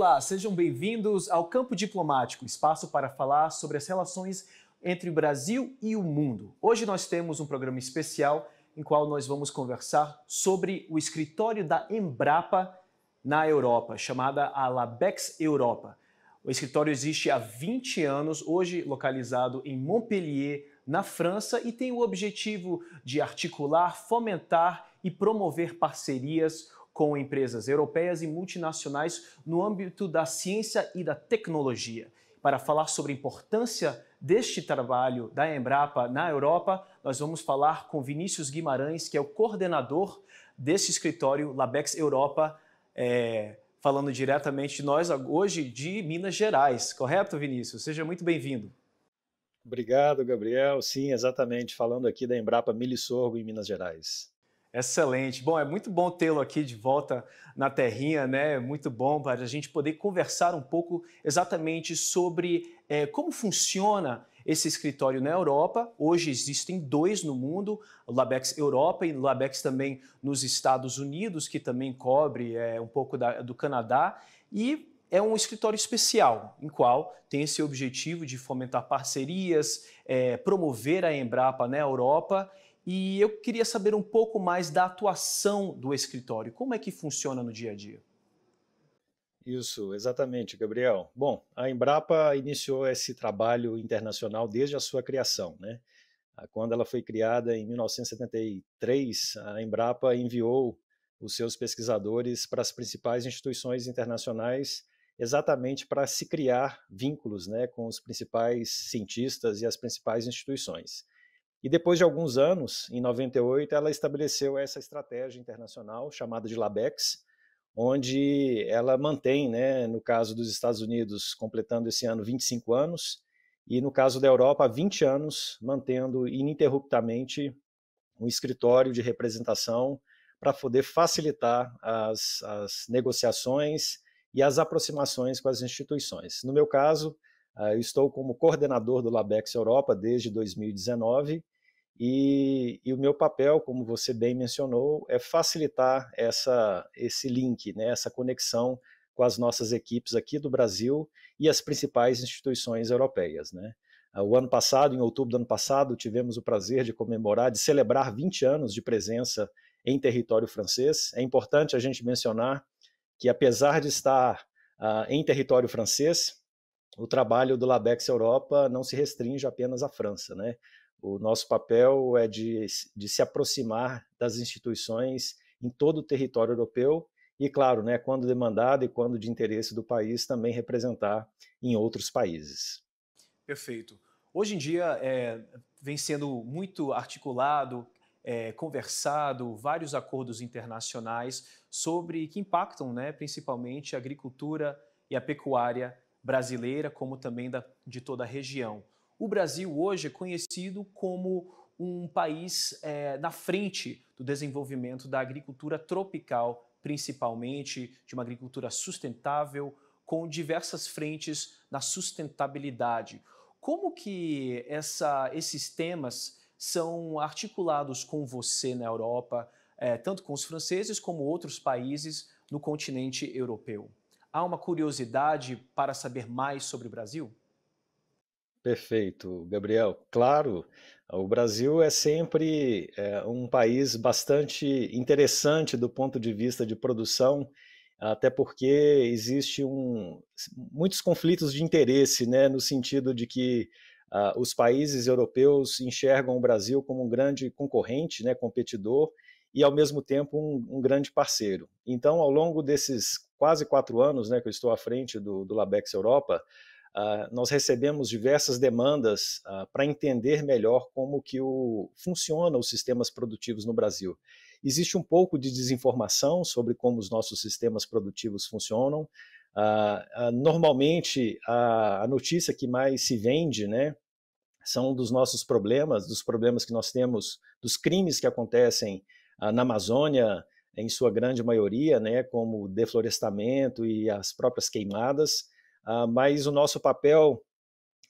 Olá, sejam bem-vindos ao Campo Diplomático, espaço para falar sobre as relações entre o Brasil e o mundo. Hoje nós temos um programa especial em qual nós vamos conversar sobre o escritório da Embrapa na Europa, chamada a Labex Europa. O escritório existe há 20 anos, hoje localizado em Montpellier, na França, e tem o objetivo de articular, fomentar e promover parcerias com empresas europeias e multinacionais no âmbito da ciência e da tecnologia. Para falar sobre a importância deste trabalho da Embrapa na Europa, nós vamos falar com Vinícius Guimarães, que é o coordenador desse escritório Labex Europa, é, falando diretamente de nós hoje de Minas Gerais. Correto, Vinícius? Seja muito bem-vindo. Obrigado, Gabriel. Sim, exatamente. Falando aqui da Embrapa Milho e Sorgo em Minas Gerais. Excelente. Bom, é muito bom tê-lo aqui de volta na terrinha, né? Muito bom para a gente poder conversar um pouco exatamente sobre é, como funciona esse escritório na Europa. Hoje existem dois no mundo, o Labex Europa e o Labex também nos Estados Unidos, que também cobre é, um pouco da, do Canadá. E é um escritório especial, em qual tem esse objetivo de fomentar parcerias, é, promover a Embrapa na Europa e eu queria saber um pouco mais da atuação do escritório. Como é que funciona no dia a dia? Isso, exatamente, Gabriel. Bom, a Embrapa iniciou esse trabalho internacional desde a sua criação, né? Ah, quando ela foi criada em 1973, a Embrapa enviou os seus pesquisadores para as principais instituições internacionais exatamente para se criar vínculos né, com os principais cientistas e as principais instituições. E depois de alguns anos, em 98, ela estabeleceu essa estratégia internacional chamada de LABEX, onde ela mantém, né, no caso dos Estados Unidos, completando esse ano 25 anos, e no caso da Europa, 20 anos, mantendo ininterruptamente um escritório de representação para poder facilitar as, as negociações e as aproximações com as instituições. No meu caso, ah, eu estou como coordenador do Labex Europa desde 2019 e, e, o meu papel, como você bem mencionou, é facilitar essa, esse link, né, essa conexão com as nossas equipes aqui do Brasil e as principais instituições europeias. Né? Ah, o ano passado, em outubro do ano passado, tivemos o prazer de comemorar, de celebrar 20 anos de presença em território francês. É importante a gente mencionar que, apesar de estar uh, em território francês, o trabalho do Labex Europa não se restringe apenas à França, né? O nosso papel é de, de se aproximar das instituições em todo o território europeu e, claro, né, quando demandado e quando de interesse do país, também representar em outros países. Perfeito. Hoje em dia é, vem sendo muito articulado, é, conversado vários acordos internacionais sobre que impactam né, principalmente a agricultura e a pecuária brasileira, como também da, de toda a região. O Brasil hoje é conhecido como um país é, na frente do desenvolvimento da agricultura tropical, principalmente de uma agricultura sustentável, com diversas frentes na sustentabilidade. Como que essa, esses temas são articulados com você na Europa, é, tanto com os franceses como outros países no continente europeu? há uma curiosidade para saber mais sobre o Brasil? Perfeito, Gabriel. Claro, o Brasil é sempre é, um país bastante interessante do ponto de vista de produção, até porque existe um, muitos conflitos de interesse, né, no sentido de que uh, os países europeus enxergam o Brasil como um grande concorrente, né, competidor, e ao mesmo tempo um, um grande parceiro. Então, ao longo desses quase quatro anos né, que eu estou à frente do, do Labex Europa, uh, nós recebemos diversas demandas uh, para entender melhor como que o, funciona os sistemas produtivos no Brasil. Existe um pouco de desinformação sobre como os nossos sistemas produtivos funcionam. Uh, normalmente, a, a notícia que mais se vende né, são dos nossos problemas, dos problemas que nós temos, dos crimes que acontecem na Amazônia, em sua grande maioria, né, como o deflorestamento e as próprias queimadas, ah, mas o nosso papel,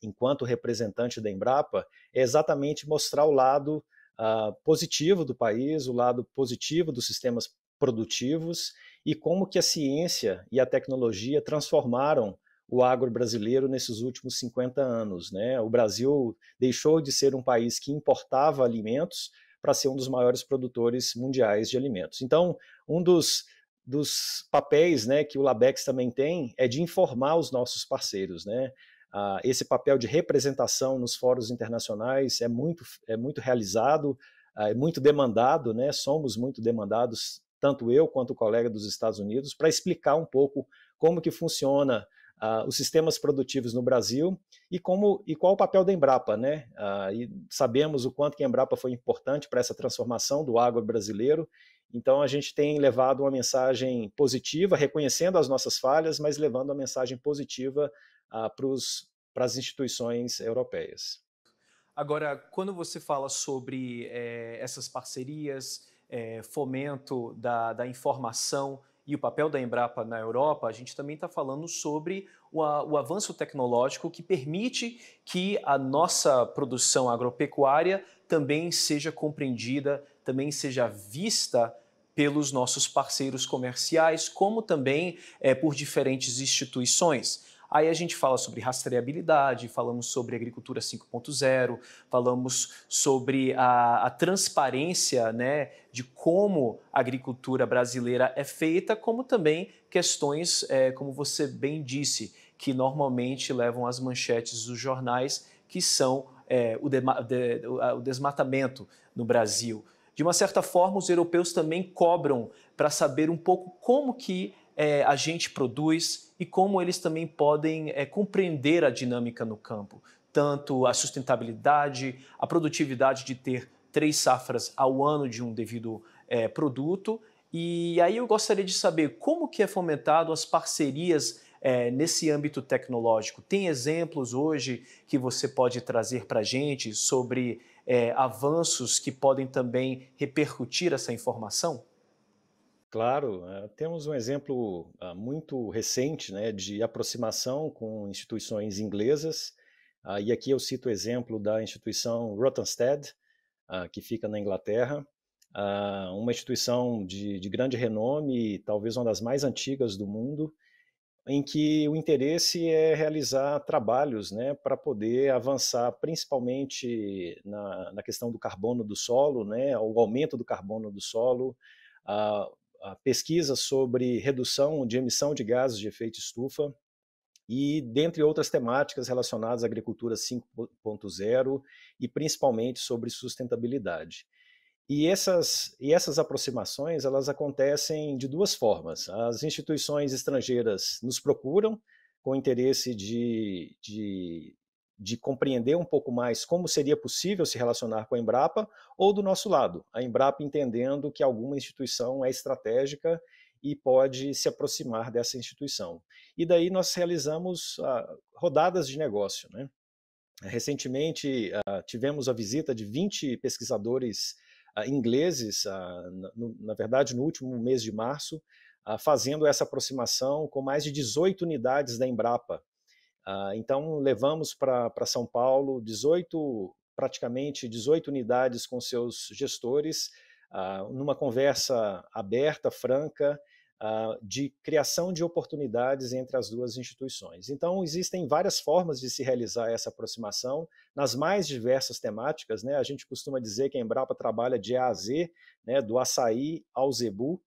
enquanto representante da Embrapa, é exatamente mostrar o lado ah, positivo do país, o lado positivo dos sistemas produtivos e como que a ciência e a tecnologia transformaram o agro brasileiro nesses últimos 50 anos. Né? O Brasil deixou de ser um país que importava alimentos para ser um dos maiores produtores mundiais de alimentos. Então, um dos, dos papéis né, que o Labex também tem é de informar os nossos parceiros. Né? Ah, esse papel de representação nos fóruns internacionais é muito, é muito realizado, ah, é muito demandado, né? somos muito demandados, tanto eu quanto o colega dos Estados Unidos, para explicar um pouco como que funciona ah, os sistemas produtivos no Brasil e como e qual o papel da Embrapa, né? Ah, e sabemos o quanto que a Embrapa foi importante para essa transformação do agro brasileiro. Então a gente tem levado uma mensagem positiva, reconhecendo as nossas falhas, mas levando uma mensagem positiva ah, para as instituições europeias. Agora, quando você fala sobre eh, essas parcerias, eh, fomento da, da informação e o papel da Embrapa na Europa, a gente também está falando sobre o, o avanço tecnológico que permite que a nossa produção agropecuária também seja compreendida, também seja vista pelos nossos parceiros comerciais, como também é, por diferentes instituições. Aí a gente fala sobre rastreabilidade, falamos sobre agricultura 5.0, falamos sobre a, a transparência né, de como a agricultura brasileira é feita, como também questões, é, como você bem disse, que normalmente levam as manchetes dos jornais, que são é, o, de, o desmatamento no Brasil. De uma certa forma, os europeus também cobram para saber um pouco como que é, a gente produz e como eles também podem é, compreender a dinâmica no campo, tanto a sustentabilidade, a produtividade de ter três safras ao ano de um devido é, produto. E aí eu gostaria de saber como que é fomentado as parcerias é, nesse âmbito tecnológico. Tem exemplos hoje que você pode trazer para a gente sobre é, avanços que podem também repercutir essa informação? Claro, eh, temos um exemplo ah, muito recente né, de aproximação com instituições inglesas, ah, e aqui eu cito o exemplo da instituição Rothamsted, ah, que fica na Inglaterra, uma instituição de, de, grande renome, talvez uma das mais antigas do mundo, em que o interesse é realizar trabalhos né, para poder avançar principalmente na, na questão do carbono do solo, né, o aumento do carbono do solo, Uh, pesquisas sobre redução de emissão de gases de efeito estufa e, dentre outras temáticas relacionadas à agricultura 5.0 e principalmente sobre sustentabilidade. E essas, e essas aproximações elas acontecem de duas formas. As instituições estrangeiras nos procuram com interesse de, de de compreender um pouco mais como seria possível se relacionar com a Embrapa, ou do nosso lado, a Embrapa entendendo que alguma instituição é estratégica e pode se aproximar dessa instituição. E daí nós realizamos ah, rodadas de negócio. Né? Recentemente ah, tivemos a visita de 20 pesquisadores ah, ingleses, no, na verdade no último mês de março, fazendo essa aproximação com mais de 18 unidades da Embrapa ah, então, levamos para São Paulo 18, praticamente 18 unidades com seus gestores, ah, numa conversa aberta, franca, ah, de criação de oportunidades entre as duas instituições. Então, existem várias formas de se realizar essa aproximação nas mais diversas temáticas. Né? A gente costuma dizer que a Embrapa trabalha de A a Z, né? do açaí ao zebu.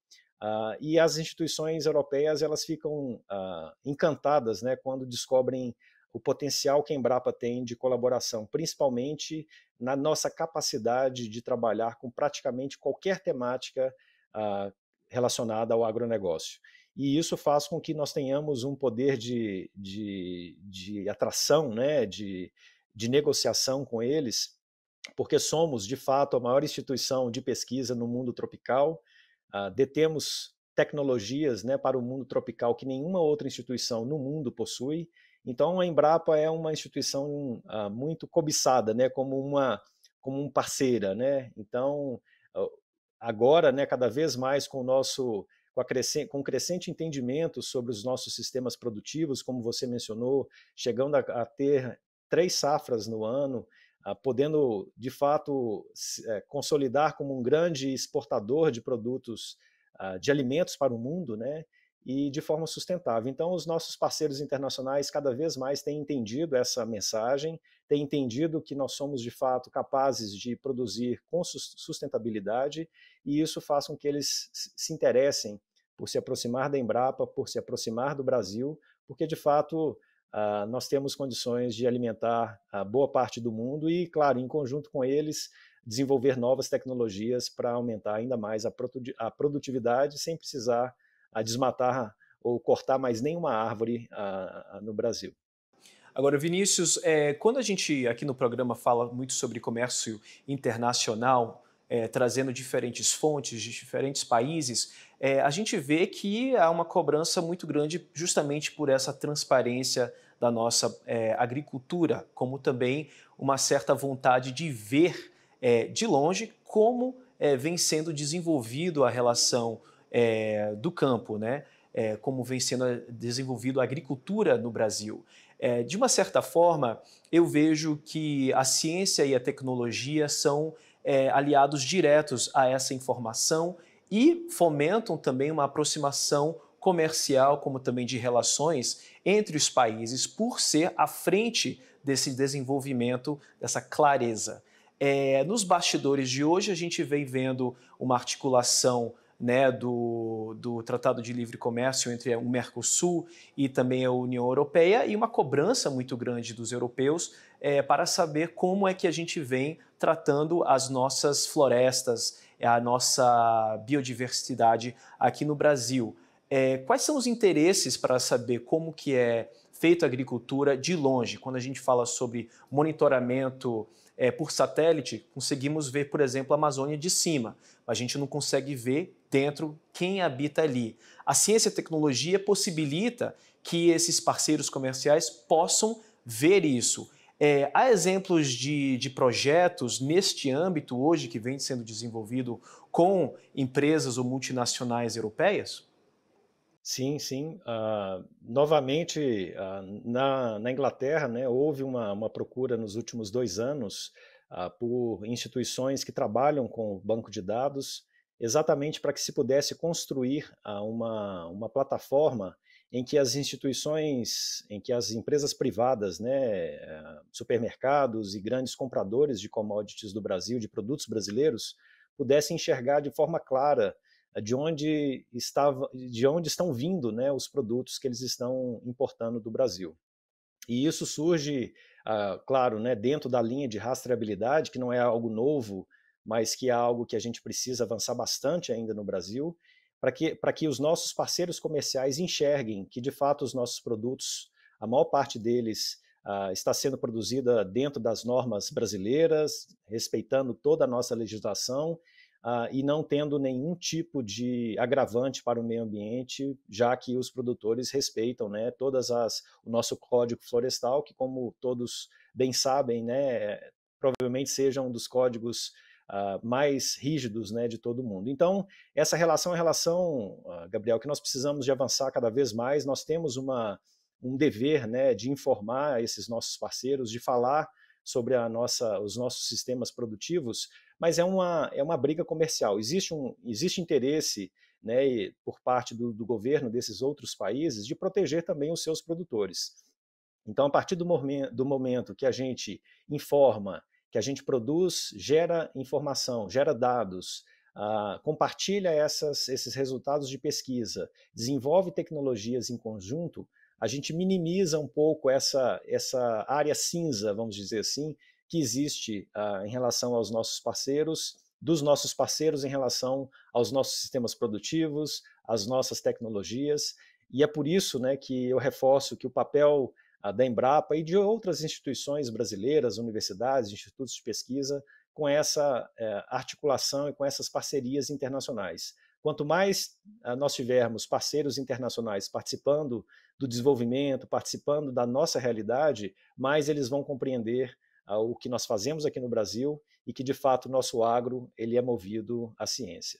Uh, e as instituições europeias elas ficam uh, encantadas né, quando descobrem o potencial que a Embrapa tem de colaboração, principalmente na nossa capacidade de trabalhar com praticamente qualquer temática uh, relacionada ao agronegócio. E isso faz com que nós tenhamos um poder de, de, de atração, né, de, de negociação com eles, porque somos, de fato, a maior instituição de pesquisa no mundo tropical Uh, detemos tecnologias né, para o mundo tropical que nenhuma outra instituição no mundo possui. Então, a Embrapa é uma instituição uh, muito cobiçada, né, como uma como um parceira, né? Então, ah, agora, né, cada vez mais com o nosso com, crescente, com o crescente entendimento sobre os nossos sistemas produtivos, como você mencionou, chegando a, a ter três safras no ano ah, podendo de fato eh, consolidar como um grande exportador de produtos ah, de alimentos para o mundo, né? E de forma sustentável. Então, os nossos parceiros internacionais cada vez mais têm entendido essa mensagem, têm entendido que nós somos de fato capazes de produzir com sustentabilidade, e isso faz com que eles se interessem por se aproximar da Embrapa, por se aproximar do Brasil, porque de fato Uh, nós temos condições de alimentar a ah, boa parte do mundo e, claro, em conjunto com eles, desenvolver novas tecnologias para aumentar ainda mais a, a produtividade sem precisar uh, desmatar ou cortar mais nenhuma árvore uh, no Brasil. Agora, Vinícius, é, quando a gente aqui no programa fala muito sobre comércio internacional, é, trazendo diferentes fontes de diferentes países, é, a gente vê que há uma cobrança muito grande justamente por essa transparência da nossa é, agricultura, como também uma certa vontade de ver é, de longe como é, vem sendo desenvolvido a relação é, do campo, né? como vem sendo desenvolvido a agricultura no Brasil. de uma certa forma, eu vejo que a ciência e a tecnologia são é, aliados diretos a essa informação e fomentam também uma aproximação comercial, como também de relações entre os países, por ser à frente desse desenvolvimento, dessa clareza. É, nos bastidores de hoje, a gente vem vendo uma articulação né, do, do Tratado de Livre Comércio entre o Mercosul e também a União Europeia e uma cobrança muito grande dos europeus é, para saber como é que a gente vem tratando as nossas florestas, a nossa biodiversidade aqui no Brasil. É, quais são os interesses para saber como que é feita a agricultura de longe? Quando a gente fala sobre monitoramento é, por satélite, conseguimos ver, por exemplo, a Amazônia de cima. A gente não consegue ver dentro quem habita ali. A ciência e a tecnologia possibilita que esses parceiros comerciais possam ver isso. É, há exemplos de, de, projetos neste âmbito hoje que vem sendo desenvolvido com empresas ou multinacionais europeias? Sim, sim. Uh, novamente, uh, na, na, Inglaterra, né, houve uma, uma, procura nos últimos dois anos uh, por instituições que trabalham com o banco de dados, exatamente para que se pudesse construir uma, uma plataforma em que as instituições, em que as empresas privadas, né, supermercados e grandes compradores de commodities do Brasil, de produtos brasileiros, pudessem enxergar de forma clara de onde, estava, de onde estão vindo né, os produtos que eles estão importando do Brasil. E isso surge, ah, claro, né, dentro da linha de rastreabilidade, que não é algo novo, mas que é algo que a gente precisa avançar bastante ainda no Brasil, para que, que os nossos parceiros comerciais enxerguem que, de fato, os nossos produtos, a maior parte deles, ah, está sendo produzida dentro das normas brasileiras, respeitando toda a nossa legislação uh, e não tendo nenhum tipo de agravante para o meio ambiente, já que os produtores respeitam né, todas as o nosso código florestal, que como todos bem sabem, né, provavelmente seja um dos códigos Uh, mais rígidos né, de todo mundo. Então, essa relação é relação, uh, Gabriel, que nós precisamos de avançar cada vez mais. Nós temos uma, um dever né, de informar esses nossos parceiros, de falar sobre a nossa, os nossos sistemas produtivos, mas é uma, é uma briga comercial. Existe, um, existe interesse né, por parte do, do governo desses outros países de proteger também os seus produtores. Então, a partir do, momen do momento que a gente informa, que a gente produz, gera informação, gera dados, Uh, compartilha essas, esses resultados de pesquisa, desenvolve tecnologias em conjunto, a gente minimiza um pouco essa, essa área cinza, vamos dizer assim, que existe uh, em relação aos nossos parceiros, dos nossos parceiros em relação aos nossos sistemas produtivos, às nossas tecnologias. E é por isso né, que eu reforço que o papel uh, da Embrapa e de outras instituições brasileiras, universidades, institutos de pesquisa, com essa uh, articulação e com essas parcerias internacionais. Quanto mais ah, nós tivermos parceiros internacionais participando do desenvolvimento, participando da nossa realidade, mais eles vão compreender ah, o que nós fazemos aqui no Brasil e que de fato o nosso agro ele é movido à ciência.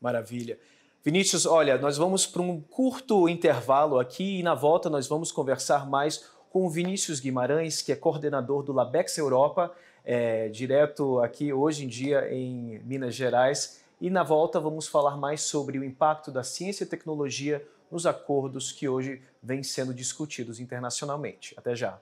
Maravilha. Vinícius, olha, nós vamos para um curto intervalo aqui e na volta nós vamos conversar mais com o Vinícius Guimarães, que é coordenador do Labex Europa, é, direto aqui hoje em dia em Minas Gerais. E na volta vamos falar mais sobre o impacto da ciência e tecnologia nos acordos que hoje vêm sendo discutidos internacionalmente. Até já!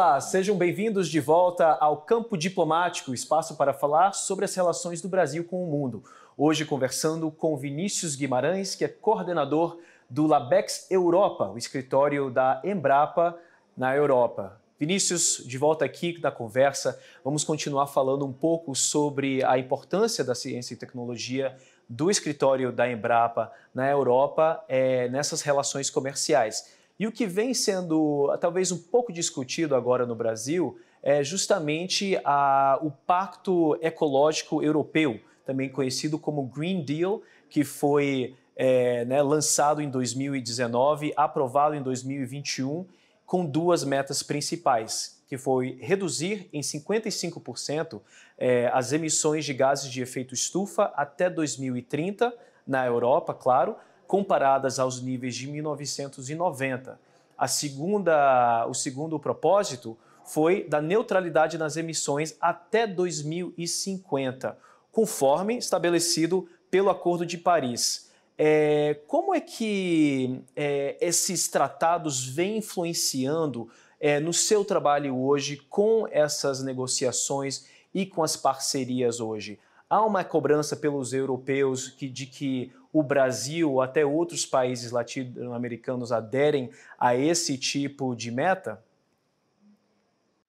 Olá, sejam bem-vindos de volta ao Campo Diplomático, espaço para falar sobre as relações do Brasil com o mundo. Hoje conversando com Vinícius Guimarães, que é coordenador do Labex Europa, o escritório da Embrapa na Europa. Vinícius, de volta aqui da conversa, vamos continuar falando um pouco sobre a importância da ciência e tecnologia do escritório da Embrapa na Europa é, nessas relações comerciais. E o que vem sendo talvez um pouco discutido agora no Brasil é justamente a, o Pacto Ecológico Europeu, também conhecido como Green Deal, que foi é, né, lançado em 2019, aprovado em 2021, com duas metas principais, que foi reduzir em 55% é, as emissões de gases de efeito estufa até 2030 na Europa, claro, comparadas aos níveis de 1990. A segunda, o segundo propósito foi da neutralidade nas emissões até 2050, conforme estabelecido pelo Acordo de Paris. É, como é que é, esses tratados vêm influenciando é, no seu trabalho hoje com essas negociações e com as parcerias hoje? Há uma cobrança pelos europeus que, de que o Brasil, até outros países latino-americanos aderem a esse tipo de meta?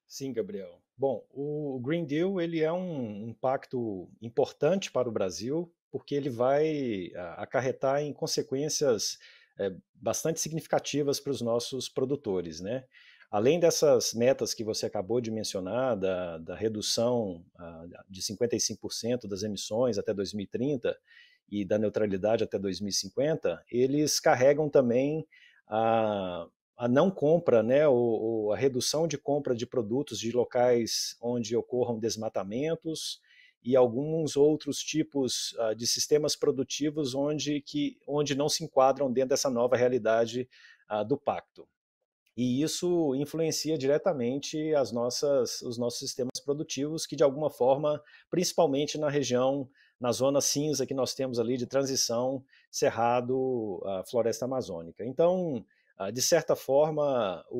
Sim, Gabriel. Bom, o Green Deal ele é um, um pacto importante para o Brasil, porque ele vai acarretar em consequências é, bastante significativas para os nossos produtores, né? Além dessas metas que você acabou de mencionar, da, da redução de 55% das emissões até 2030, e da neutralidade até 2050, eles carregam também a, a não compra, né, ou, ou, a redução de compra de produtos de locais onde ocorram desmatamentos e alguns outros tipos uh, de sistemas produtivos onde, que, onde não se enquadram dentro dessa nova realidade uh, do pacto e isso influencia diretamente as nossas, os nossos sistemas produtivos, que de alguma forma, principalmente na região, na zona cinza que nós temos ali de transição, cerrado, floresta amazônica. Então, ah, de certa forma, o,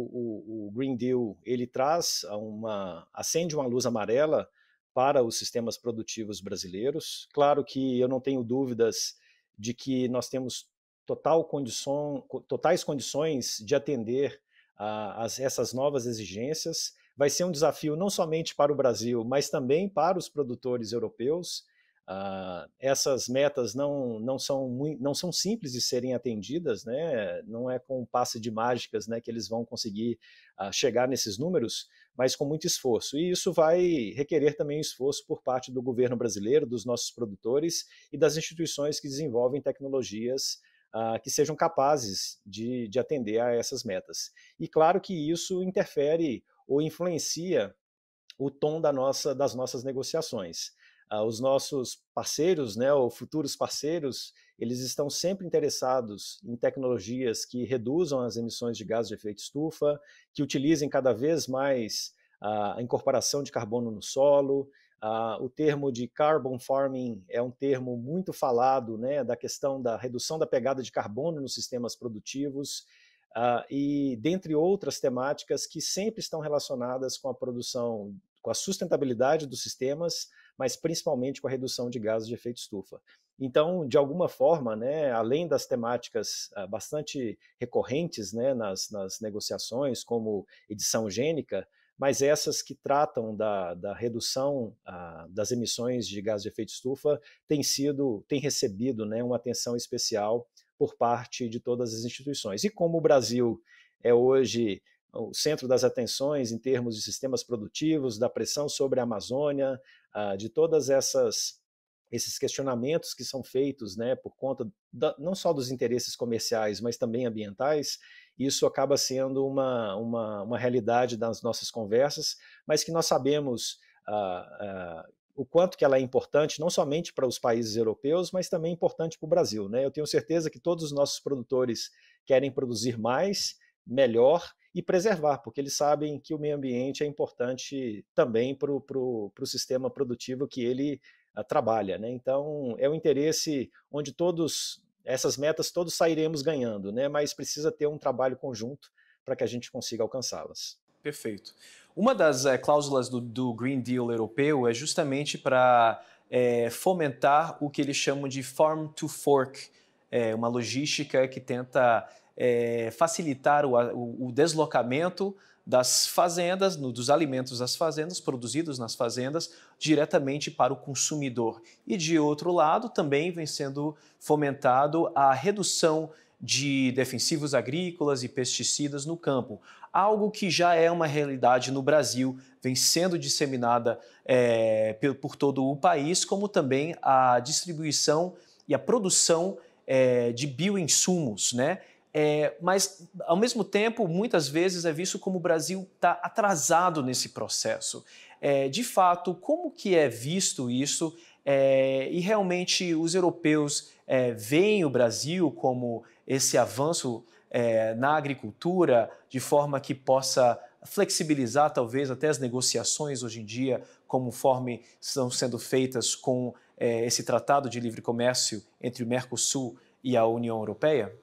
o, o Green Deal ele traz uma, acende uma luz amarela para os sistemas produtivos brasileiros. Claro que eu não tenho dúvidas de que nós temos total condição, totais condições de atender a, essas novas exigências. Vai ser um desafio não somente para o Brasil, mas também para os produtores europeus. Uh, essas metas não, não, são muito, não são simples de serem atendidas, né? não é com um passe de mágicas né, que eles vão conseguir uh, chegar nesses números, mas com muito esforço. E isso vai requerer também esforço por parte do governo brasileiro, dos nossos produtores e das instituições que desenvolvem tecnologias uh, que sejam capazes de, de atender a essas metas. E claro que isso interfere ou influencia o tom da nossa, das nossas negociações. Uh, os nossos parceiros, né, ou futuros parceiros, eles estão sempre interessados em tecnologias que reduzam as emissões de gases de efeito estufa, que utilizem cada vez mais uh, a incorporação de carbono no solo, ah, o termo de carbon farming é um termo muito falado, né, da questão da redução da pegada de carbono nos sistemas produtivos ah, e dentre outras temáticas que sempre estão relacionadas com a produção, com a sustentabilidade dos sistemas, mas principalmente com a redução de gases de efeito estufa. Então, de alguma forma, né, além das temáticas ah, bastante recorrentes né, nas, nas negociações, como edição gênica, mas essas que tratam da, da redução a, ah, das emissões de gás de efeito estufa têm sido, têm recebido né, uma atenção especial por parte de todas as instituições. E como o Brasil é hoje o centro das atenções em termos de sistemas produtivos, da pressão sobre a Amazônia, a, ah, de todas essas esses questionamentos que são feitos, né, por conta da, não só dos interesses comerciais, mas também ambientais, isso acaba sendo uma, uma, uma realidade das nossas conversas, mas que nós sabemos ah, ah, o quanto que ela é importante, não somente para os países europeus, mas também importante para o Brasil. Né? Eu tenho certeza que todos os nossos produtores querem produzir mais, melhor e preservar, porque eles sabem que o meio ambiente é importante também para o pro, pro sistema produtivo que ele ah, trabalha. Né? Então, é um interesse onde todos essas metas todos sairemos ganhando, né? mas precisa ter um trabalho conjunto para que a gente consiga alcançá-las. Perfeito. Uma das é, cláusulas do, do, Green Deal europeu é justamente para é, eh, fomentar o que eles chamam de farm to fork, é, uma logística que tenta facilitar o, o, o deslocamento das fazendas, no, dos alimentos das fazendas, produzidos nas fazendas, diretamente para o consumidor. E de outro lado, também vem sendo fomentado a redução de defensivos agrícolas e pesticidas no campo, algo que já é uma realidade no Brasil, vem sendo disseminada é, por todo o país, como também a distribuição e a produção é, de bioinsumos, né? É, mas, ao mesmo tempo, muitas vezes é visto como o Brasil está atrasado nesse processo. É, de fato, como que é visto isso? É, e realmente os europeus é, veem o Brasil como esse avanço é, na agricultura de forma que possa flexibilizar talvez até as negociações hoje em dia, conforme estão sendo feitas com é, esse tratado de livre comércio entre o Mercosul e a União Europeia?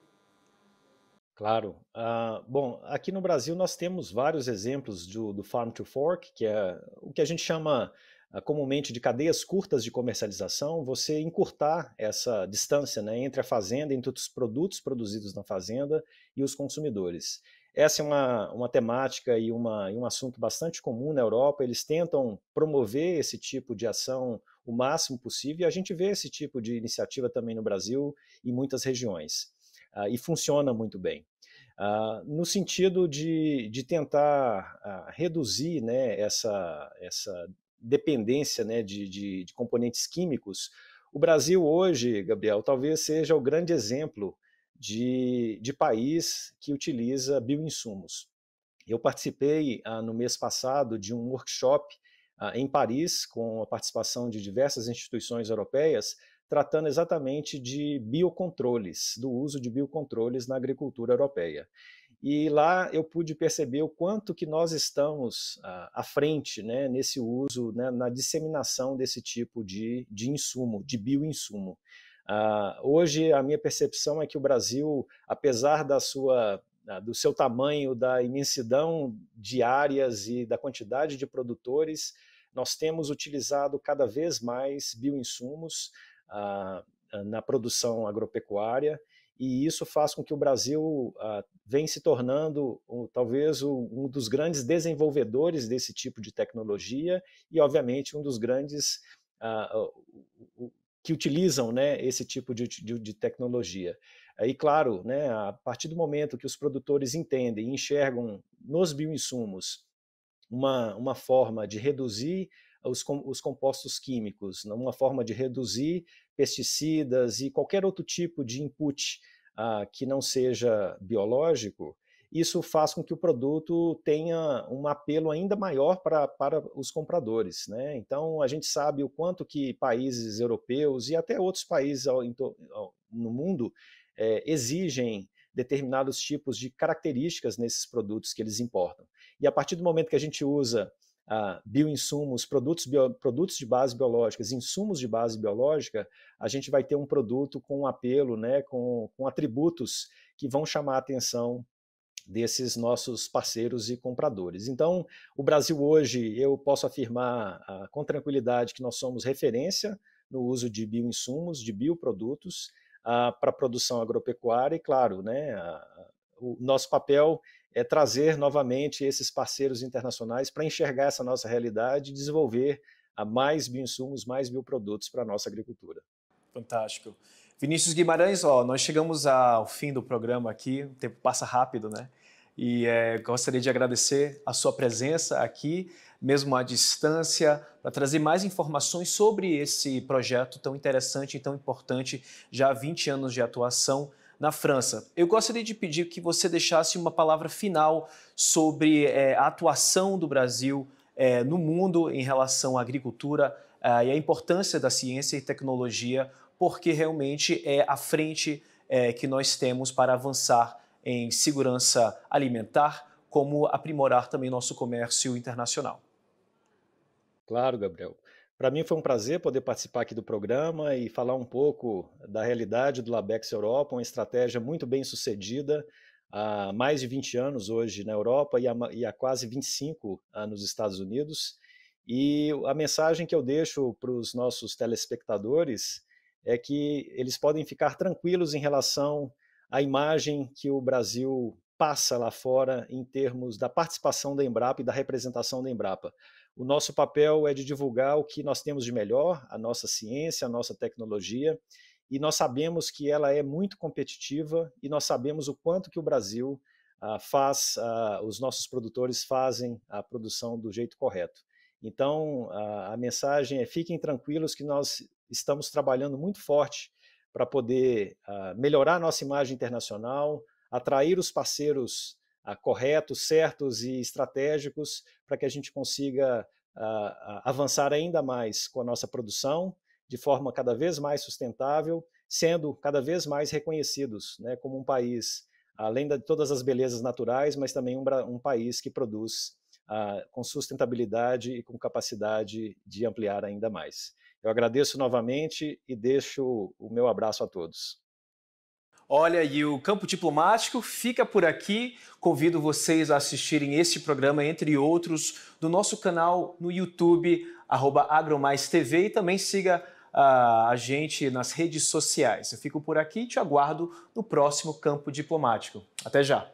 Claro. Uh, bom, aqui no Brasil nós temos vários exemplos do, do, Farm to Fork, que é o que a gente chama uh, comumente de cadeias curtas de comercialização, você encurtar essa distância né, entre a fazenda, entre os produtos produzidos na fazenda e os consumidores. Essa é uma, uma temática e, uma, e um assunto bastante comum na Europa, eles tentam promover esse tipo de ação o máximo possível e a gente vê esse tipo de iniciativa também no Brasil e em muitas regiões. Ah, e funciona muito bem. Ah, no sentido de, de tentar ah, reduzir né, essa, essa dependência né, de, de, de componentes químicos, o Brasil hoje, Gabriel, talvez seja o grande exemplo de, de país que utiliza bioinsumos. Eu participei no mês passado de um workshop em Paris, com a participação de diversas instituições europeias, tratando exatamente de biocontroles, do uso de biocontroles na agricultura europeia. E lá eu pude perceber o quanto que nós estamos ah, à frente né, nesse uso, né, na disseminação desse tipo de, de insumo, de bioinsumo. Uh, hoje a minha percepção é que o Brasil, apesar da sua ah, do seu tamanho, da imensidão de áreas e da quantidade de produtores, nós temos utilizado cada vez mais bioinsumos ah, ah, na produção agropecuária, e isso faz com que o Brasil ah, se tornando talvez um dos grandes desenvolvedores desse tipo de tecnologia e, obviamente, um dos grandes ah, ah que utilizam né, esse tipo de, de, de, tecnologia. E claro, né, a partir do momento que os produtores entendem e enxergam nos bioinsumos uma, uma forma de reduzir os, com, os compostos químicos, né, uma forma de reduzir pesticidas e qualquer outro tipo de input ah, que não seja biológico, isso faz com que o produto tenha um apelo ainda maior para, para os compradores. Né? Então, a gente sabe o quanto que países europeus e até outros países ao, ao, no mundo é, exigem determinados tipos de características nesses produtos que eles importam. E a partir do momento que a gente usa ah, bioinsumos, produtos, bio, produtos de base biológicas, insumos de base biológica, a gente vai ter um produto com apelo, né, com, com atributos que vão chamar a atenção desses nossos parceiros e compradores. Então, o Brasil hoje, eu posso afirmar ah, com tranquilidade que nós somos referência no uso de bioinsumos, de bioprodutos ah, para produção agropecuária e, claro, né, o nosso papel é trazer novamente esses parceiros internacionais para enxergar essa nossa realidade e desenvolver a mais bioinsumos, mais bioprodutos para a nossa agricultura. Fantástico. Vinícius Guimarães, ó, nós chegamos ao fim do programa aqui, o tempo passa rápido, né? E é, gostaria de agradecer a sua presença aqui, mesmo à distância, para trazer mais informações sobre esse projeto tão interessante e tão importante, já há 20 anos de atuação na França. Eu gostaria de pedir que você deixasse uma palavra final sobre é, a atuação do Brasil é, no mundo em relação à agricultura é, e a importância da ciência e tecnologia, porque realmente é a frente é, que nós temos para avançar em segurança alimentar, como aprimorar também nosso comércio internacional. Claro, Gabriel. Para mim foi um prazer poder participar aqui do programa e falar um pouco da realidade do Labex Europa, uma estratégia muito bem sucedida há mais de 20 anos hoje na Europa e há, quase 25 nos Estados Unidos. E a mensagem que eu deixo para os nossos telespectadores é que eles podem ficar tranquilos em relação à imagem que o Brasil passa lá fora em termos da participação da Embrapa e da representação da Embrapa. O nosso papel é de divulgar o que nós temos de melhor, a nossa ciência, a nossa tecnologia, e nós sabemos que ela é muito competitiva e nós sabemos o quanto que o Brasil ah, faz, ah, os nossos produtores fazem a produção do jeito correto. Então, a, a mensagem é fiquem tranquilos que nós estamos trabalhando muito forte para poder ah, melhorar a nossa imagem internacional, atrair os parceiros ah, corretos, certos e estratégicos para que a gente consiga ah, avançar ainda mais com a nossa produção de forma cada vez mais sustentável, sendo cada vez mais reconhecidos né, como um país, além de todas as belezas naturais, mas também um, um país que produz ah, com sustentabilidade e com capacidade de ampliar ainda mais. Eu agradeço novamente e deixo o meu abraço a todos. Olha, e o Campo Diplomático fica por aqui. Convido vocês a assistirem este programa, entre outros, do nosso canal no YouTube, AgromaisTV, e também siga ah, a gente nas redes sociais. Eu fico por aqui e te aguardo no próximo Campo Diplomático. Até já!